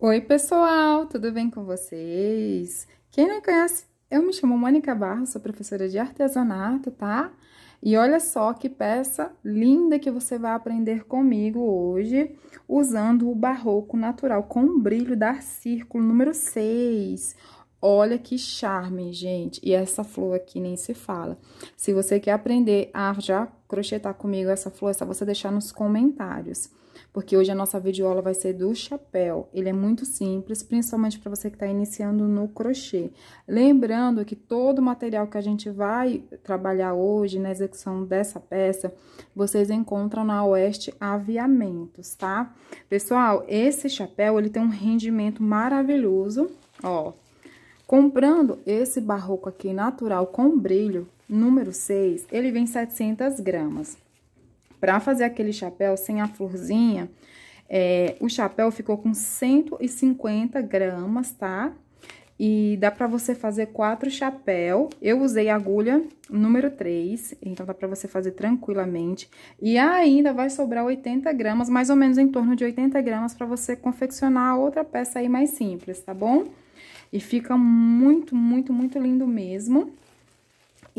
Oi, pessoal, tudo bem com vocês? Quem não conhece, eu me chamo Mônica Barros, sou professora de artesanato, tá? E olha só que peça linda que você vai aprender comigo hoje, usando o barroco natural com o brilho da círculo número 6. Olha que charme, gente. E essa flor aqui nem se fala. Se você quer aprender a já crochetar comigo essa flor, é só você deixar nos comentários porque hoje a nossa videoaula vai ser do chapéu. Ele é muito simples, principalmente para você que está iniciando no crochê. Lembrando que todo o material que a gente vai trabalhar hoje na execução dessa peça, vocês encontram na Oeste Aviamentos, tá? Pessoal, esse chapéu, ele tem um rendimento maravilhoso, ó. Comprando esse barroco aqui natural com brilho, número 6, ele vem 700 gramas para fazer aquele chapéu sem a florzinha, é, o chapéu ficou com 150 gramas, tá? E dá pra você fazer quatro chapéu. Eu usei agulha número 3, então dá pra você fazer tranquilamente. E ainda vai sobrar 80 gramas, mais ou menos em torno de 80 gramas, pra você confeccionar outra peça aí mais simples, tá bom? E fica muito, muito, muito lindo mesmo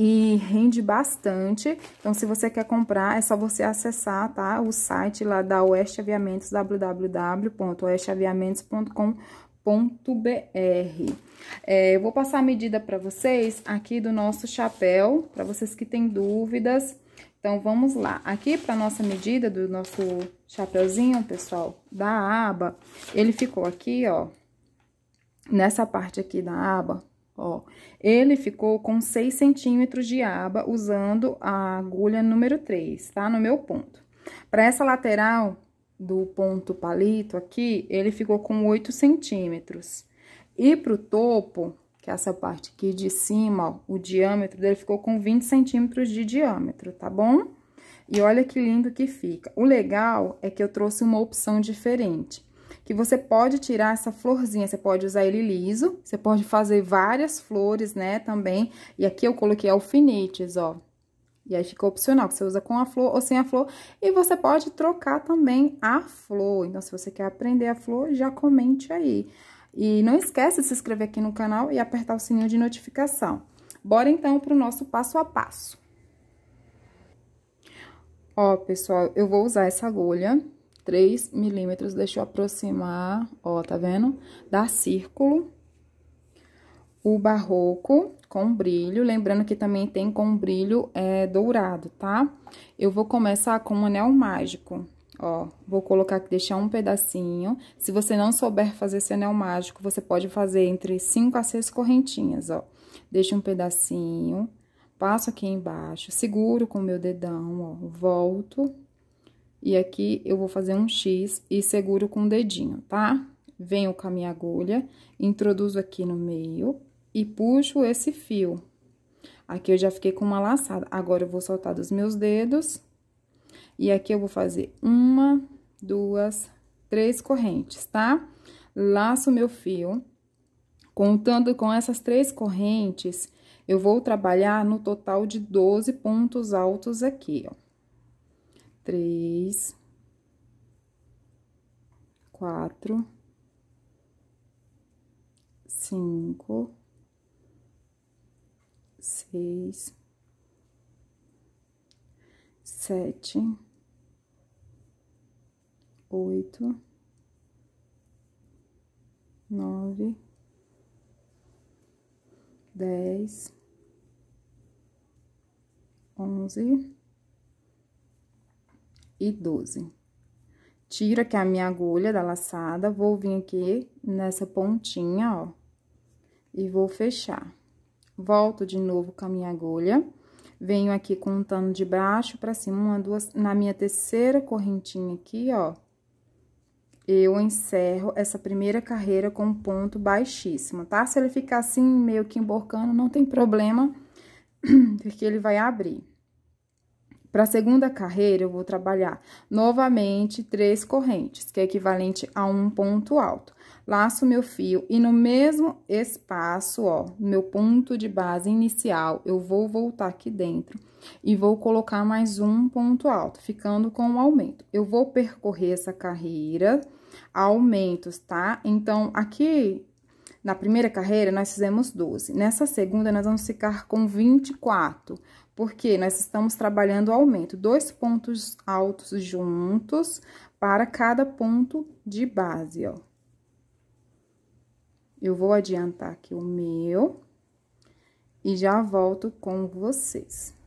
e rende bastante. Então, se você quer comprar, é só você acessar, tá? O site lá da Oeste Aviamentos, www.oesteaviamentos.com.br. É, eu vou passar a medida para vocês aqui do nosso chapéu, para vocês que têm dúvidas. Então, vamos lá. Aqui, para nossa medida do nosso chapéuzinho, pessoal, da aba, ele ficou aqui, ó, nessa parte aqui da aba, ó. Ele ficou com 6 centímetros de aba usando a agulha número 3, tá? No meu ponto. Para essa lateral do ponto palito aqui, ele ficou com 8 centímetros. E pro topo, que é essa parte aqui de cima, ó, o diâmetro dele ficou com 20 centímetros de diâmetro, tá bom? E olha que lindo que fica. O legal é que eu trouxe uma opção diferente que você pode tirar essa florzinha, você pode usar ele liso, você pode fazer várias flores, né, também. E aqui eu coloquei alfinetes, ó. E aí fica opcional, que você usa com a flor ou sem a flor. E você pode trocar também a flor. Então, se você quer aprender a flor, já comente aí. E não esquece de se inscrever aqui no canal e apertar o sininho de notificação. Bora então para o nosso passo a passo. Ó, pessoal, eu vou usar essa agulha 3 milímetros. Deixa eu aproximar, ó, tá vendo? Dá círculo. O barroco com brilho, lembrando que também tem com brilho é, dourado, tá? Eu vou começar com um anel mágico, ó, vou colocar aqui, deixar um pedacinho. Se você não souber fazer esse anel mágico, você pode fazer entre 5 a 6 correntinhas, ó. Deixa um pedacinho, passo aqui embaixo, seguro com o meu dedão, ó, volto, e aqui eu vou fazer um X e seguro com o dedinho, tá? Venho com a minha agulha, introduzo aqui no meio e puxo esse fio. Aqui eu já fiquei com uma laçada. Agora, eu vou soltar dos meus dedos. E aqui eu vou fazer uma, duas, três correntes, tá? Laço meu fio. Contando com essas três correntes, eu vou trabalhar no total de 12 pontos altos aqui, ó três, quatro, cinco, seis, sete, oito, nove, dez, onze e 12. Tiro aqui a minha agulha da laçada, vou vir aqui nessa pontinha, ó, e vou fechar. Volto de novo com a minha agulha, venho aqui contando de baixo pra cima, uma, duas, na minha terceira correntinha aqui, ó, eu encerro essa primeira carreira com um ponto baixíssimo, tá? Se ele ficar assim, meio que emborcando, não tem problema, porque ele vai abrir. Para a segunda carreira, eu vou trabalhar novamente três correntes, que é equivalente a um ponto alto. Laço meu fio e no mesmo espaço, ó, meu ponto de base inicial, eu vou voltar aqui dentro e vou colocar mais um ponto alto, ficando com um aumento. Eu vou percorrer essa carreira, aumentos, tá? Então, aqui na primeira carreira, nós fizemos 12. Nessa segunda, nós vamos ficar com 24, porque nós estamos trabalhando o aumento. Dois pontos altos juntos para cada ponto de base, ó. Eu vou adiantar aqui o meu e já volto com vocês.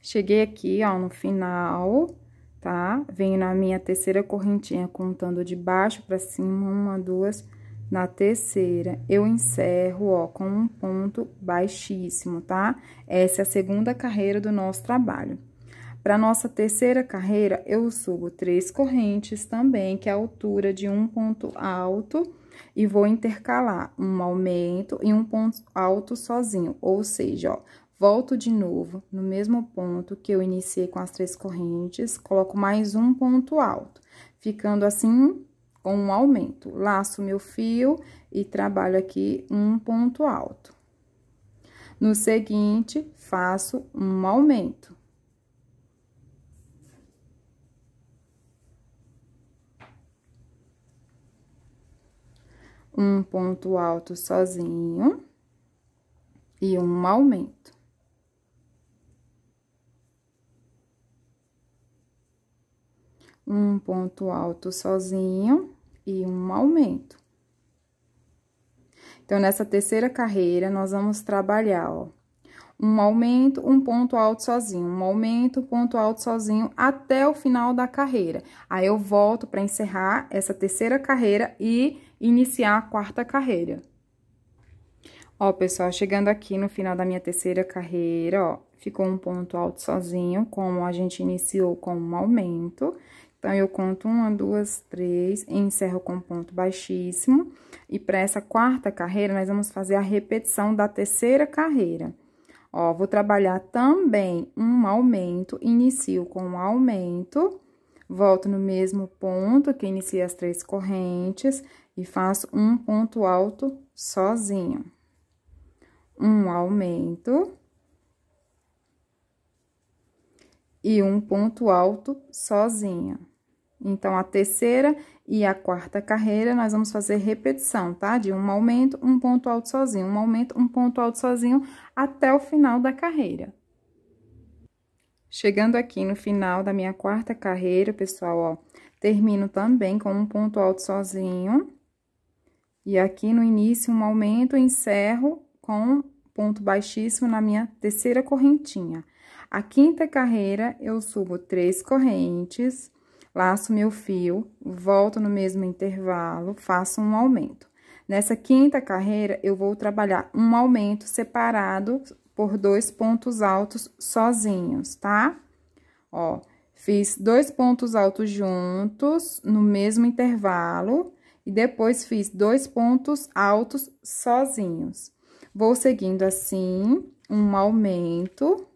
Cheguei aqui, ó, no final tá? Venho na minha terceira correntinha contando de baixo para cima, uma, duas, na terceira, eu encerro, ó, com um ponto baixíssimo, tá? Essa é a segunda carreira do nosso trabalho. Para nossa terceira carreira, eu subo três correntes também, que é a altura de um ponto alto, e vou intercalar um aumento e um ponto alto sozinho, ou seja, ó, Volto de novo no mesmo ponto que eu iniciei com as três correntes, coloco mais um ponto alto, ficando assim com um aumento. Laço meu fio e trabalho aqui um ponto alto. No seguinte, faço um aumento. Um ponto alto sozinho e um aumento. um ponto alto sozinho e um aumento. Então, nessa terceira carreira, nós vamos trabalhar, ó, um aumento, um ponto alto sozinho, um aumento, um ponto alto sozinho até o final da carreira. Aí eu volto para encerrar essa terceira carreira e iniciar a quarta carreira. Ó, pessoal, chegando aqui no final da minha terceira carreira, ó, ficou um ponto alto sozinho, como a gente iniciou com um aumento. Então, eu conto uma, duas, três, encerro com ponto baixíssimo. E para essa quarta carreira, nós vamos fazer a repetição da terceira carreira. Ó, vou trabalhar também um aumento, inicio com um aumento, volto no mesmo ponto que inicia as três correntes e faço um ponto alto sozinho. Um aumento e um ponto alto sozinho. Então, a terceira e a quarta carreira, nós vamos fazer repetição, tá? De um aumento, um ponto alto sozinho, um aumento, um ponto alto sozinho, até o final da carreira. Chegando aqui no final da minha quarta carreira, pessoal, ó, termino também com um ponto alto sozinho. E aqui no início, um aumento, encerro com ponto baixíssimo na minha terceira correntinha. A quinta carreira, eu subo três correntes laço meu fio, volto no mesmo intervalo, faço um aumento. Nessa quinta carreira, eu vou trabalhar um aumento separado por dois pontos altos sozinhos, tá? Ó, fiz dois pontos altos juntos no mesmo intervalo e depois fiz dois pontos altos sozinhos. Vou seguindo assim, um aumento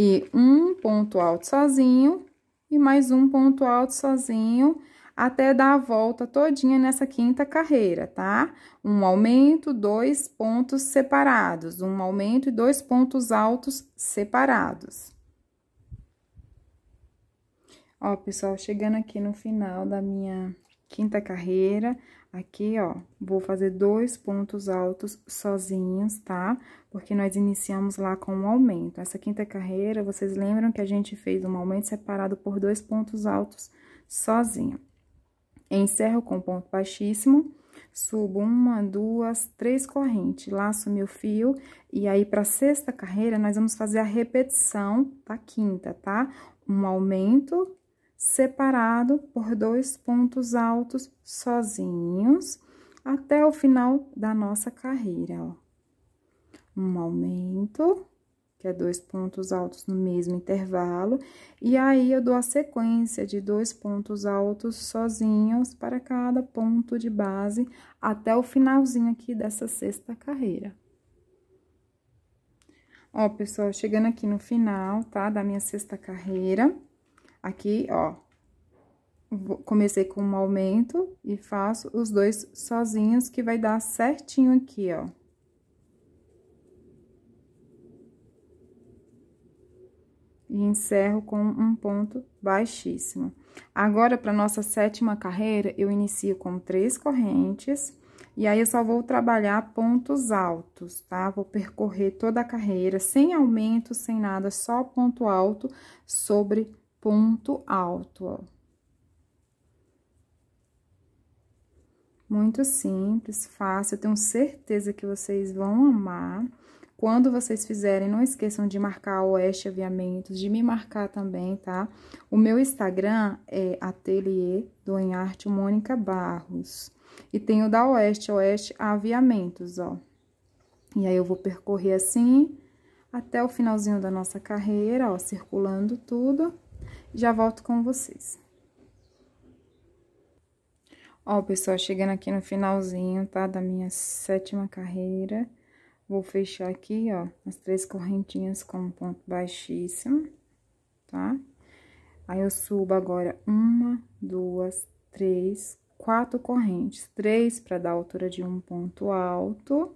e um ponto alto sozinho e mais um ponto alto sozinho até dar a volta todinha nessa quinta carreira, tá? Um aumento, dois pontos separados, um aumento e dois pontos altos separados. Ó, pessoal, chegando aqui no final da minha quinta carreira, aqui, ó, vou fazer dois pontos altos sozinhos, tá? Porque nós iniciamos lá com um aumento. Essa quinta carreira, vocês lembram que a gente fez um aumento separado por dois pontos altos sozinho. Encerro com ponto baixíssimo, subo uma, duas, três correntes, laço meu fio, e aí, pra sexta carreira, nós vamos fazer a repetição da quinta, tá? Um aumento separado por dois pontos altos sozinhos até o final da nossa carreira, ó. Um aumento, que é dois pontos altos no mesmo intervalo, e aí eu dou a sequência de dois pontos altos sozinhos para cada ponto de base até o finalzinho aqui dessa sexta carreira. Ó, pessoal, chegando aqui no final, tá? Da minha sexta carreira. Aqui, ó, comecei com um aumento e faço os dois sozinhos, que vai dar certinho aqui, ó. E encerro com um ponto baixíssimo. Agora, para nossa sétima carreira, eu inicio com três correntes, e aí eu só vou trabalhar pontos altos, tá? Vou percorrer toda a carreira, sem aumento, sem nada, só ponto alto sobre ponto alto, ó. Muito simples, fácil, eu tenho certeza que vocês vão amar. Quando vocês fizerem, não esqueçam de marcar o Oeste Aviamentos, de me marcar também, tá? O meu Instagram é Ateliê do Em Arte Mônica Barros. E tem o da Oeste, Oeste Aviamentos, ó. E aí, eu vou percorrer assim até o finalzinho da nossa carreira, ó, circulando tudo. Já volto com vocês. Ó, pessoal, chegando aqui no finalzinho, tá? Da minha sétima carreira. Vou fechar aqui, ó, as três correntinhas com um ponto baixíssimo, tá? Aí, eu subo agora uma, duas, três, quatro correntes. Três para dar a altura de um ponto alto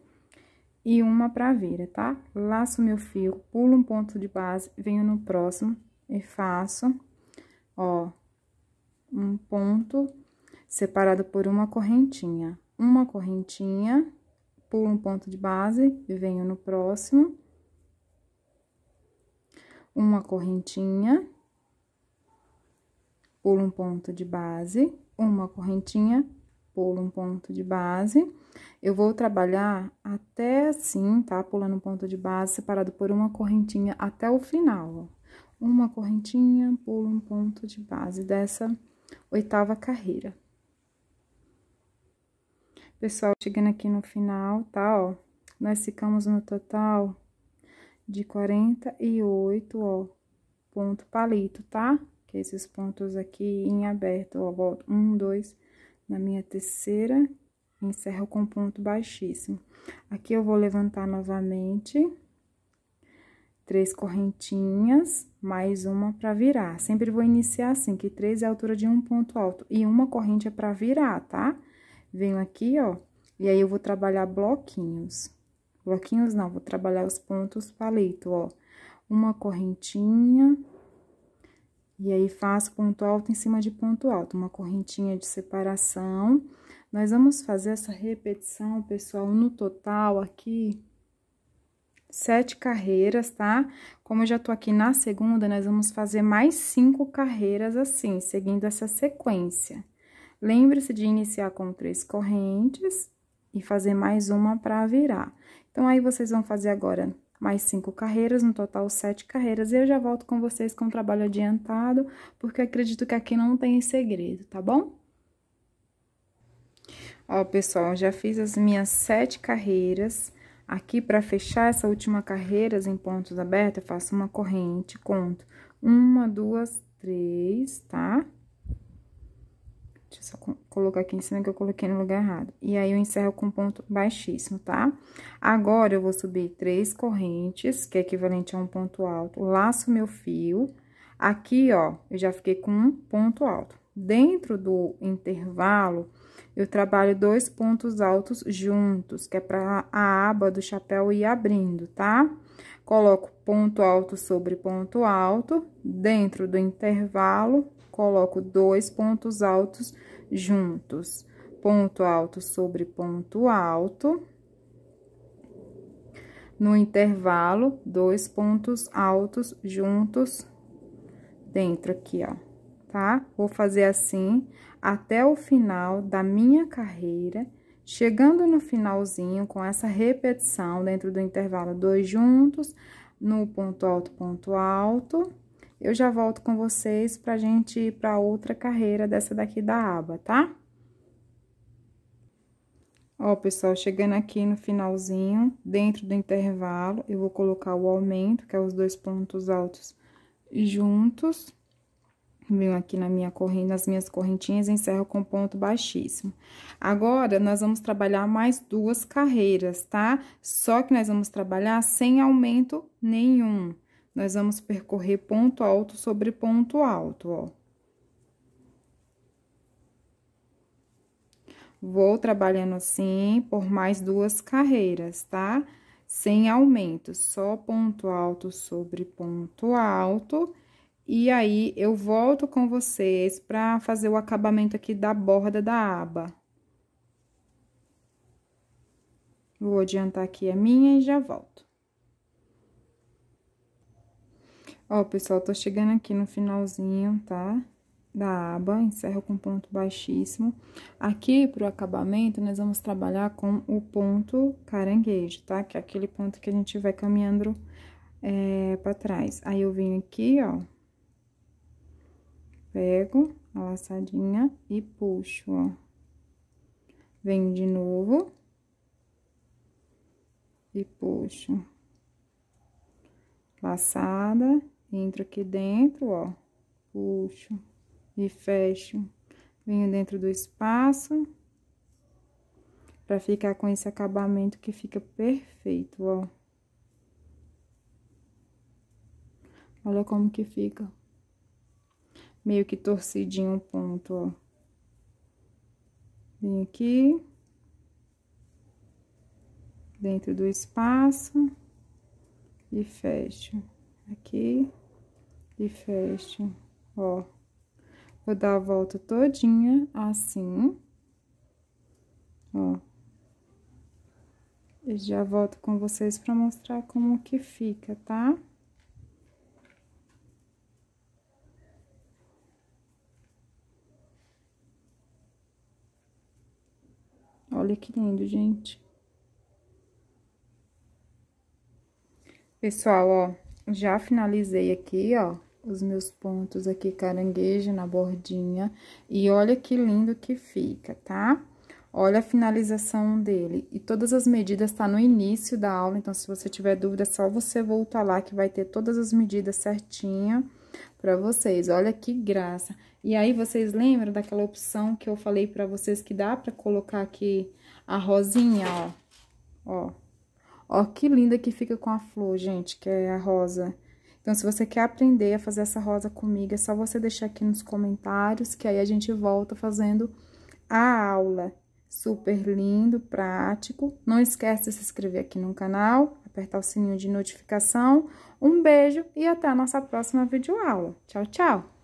e uma para vira, tá? Laço meu fio, pulo um ponto de base, venho no próximo e faço ó, um ponto separado por uma correntinha. Uma correntinha, pulo um ponto de base e venho no próximo. Uma correntinha, pulo um ponto de base, uma correntinha, pulo um ponto de base. Eu vou trabalhar até assim, tá? Pulando um ponto de base separado por uma correntinha até o final, ó uma correntinha, pulo um ponto de base dessa oitava carreira. Pessoal, chegando aqui no final, tá, ó, nós ficamos no total de 48, ó, ponto palito, tá? Que esses pontos aqui em aberto, ó, volto um, dois, na minha terceira, encerro com ponto baixíssimo. Aqui eu vou levantar novamente três correntinhas, mais uma para virar. Sempre vou iniciar assim, que três é a altura de um ponto alto e uma corrente é para virar, tá? Venho aqui, ó, e aí eu vou trabalhar bloquinhos. Bloquinhos não, vou trabalhar os pontos palito, ó. Uma correntinha, e aí faço ponto alto em cima de ponto alto, uma correntinha de separação. Nós vamos fazer essa repetição, pessoal, no total aqui sete carreiras, tá? Como eu já tô aqui na segunda, nós vamos fazer mais cinco carreiras assim, seguindo essa sequência. Lembre-se de iniciar com três correntes e fazer mais uma para virar. Então, aí, vocês vão fazer agora mais cinco carreiras, no total sete carreiras. E eu já volto com vocês com o trabalho adiantado, porque acredito que aqui não tem segredo, tá bom? Ó, pessoal, já fiz as minhas sete carreiras. Aqui, para fechar essa última carreira em pontos abertos, eu faço uma corrente, conto uma, duas, três, tá? Deixa eu só colocar aqui em cima que eu coloquei no lugar errado. E aí, eu encerro com ponto baixíssimo, tá? Agora, eu vou subir três correntes, que é equivalente a um ponto alto, laço meu fio. Aqui, ó, eu já fiquei com um ponto alto. Dentro do intervalo eu trabalho dois pontos altos juntos, que é para a aba do chapéu ir abrindo, tá? Coloco ponto alto sobre ponto alto, dentro do intervalo, coloco dois pontos altos juntos. Ponto alto sobre ponto alto. No intervalo, dois pontos altos juntos dentro aqui, ó tá? Vou fazer assim até o final da minha carreira, chegando no finalzinho com essa repetição dentro do intervalo dois juntos, no ponto alto, ponto alto. Eu já volto com vocês pra gente ir pra outra carreira dessa daqui da aba, tá? Ó, pessoal, chegando aqui no finalzinho, dentro do intervalo, eu vou colocar o aumento, que é os dois pontos altos juntos venho aqui na minha corrente, nas minhas correntinhas encerro com ponto baixíssimo. Agora, nós vamos trabalhar mais duas carreiras, tá? Só que nós vamos trabalhar sem aumento nenhum. Nós vamos percorrer ponto alto sobre ponto alto, ó. Vou trabalhando assim por mais duas carreiras, tá? Sem aumento, só ponto alto sobre ponto alto e aí, eu volto com vocês para fazer o acabamento aqui da borda da aba. Vou adiantar aqui a minha e já volto. Ó, pessoal, tô chegando aqui no finalzinho, tá? Da aba, encerro com ponto baixíssimo. Aqui, pro acabamento, nós vamos trabalhar com o ponto caranguejo, tá? Que é aquele ponto que a gente vai caminhando é, pra trás. Aí, eu venho aqui, ó, Pego a laçadinha e puxo, ó. Venho de novo. E puxo. Laçada, entro aqui dentro, ó. Puxo e fecho. Venho dentro do espaço. Pra ficar com esse acabamento que fica perfeito, ó. Olha como que fica meio que torcidinho um ponto, ó. Vim aqui. Dentro do espaço. E fecho. Aqui. E fecho, ó. Vou dar a volta todinha, assim. Ó. Eu já volto com vocês pra mostrar como que fica, tá? Tá? Olha que lindo, gente. Pessoal, ó, já finalizei aqui, ó, os meus pontos aqui caranguejo na bordinha. E olha que lindo que fica, tá? Olha a finalização dele. E todas as medidas tá no início da aula, então, se você tiver dúvida, é só você voltar lá que vai ter todas as medidas certinha para vocês. Olha que graça. E aí, vocês lembram daquela opção que eu falei para vocês que dá para colocar aqui a rosinha, ó. Ó. Ó que linda que fica com a flor, gente, que é a rosa. Então, se você quer aprender a fazer essa rosa comigo, é só você deixar aqui nos comentários, que aí a gente volta fazendo a aula. Super lindo, prático. Não esquece de se inscrever aqui no canal, apertar o sininho de notificação. Um beijo e até a nossa próxima videoaula. Tchau, tchau!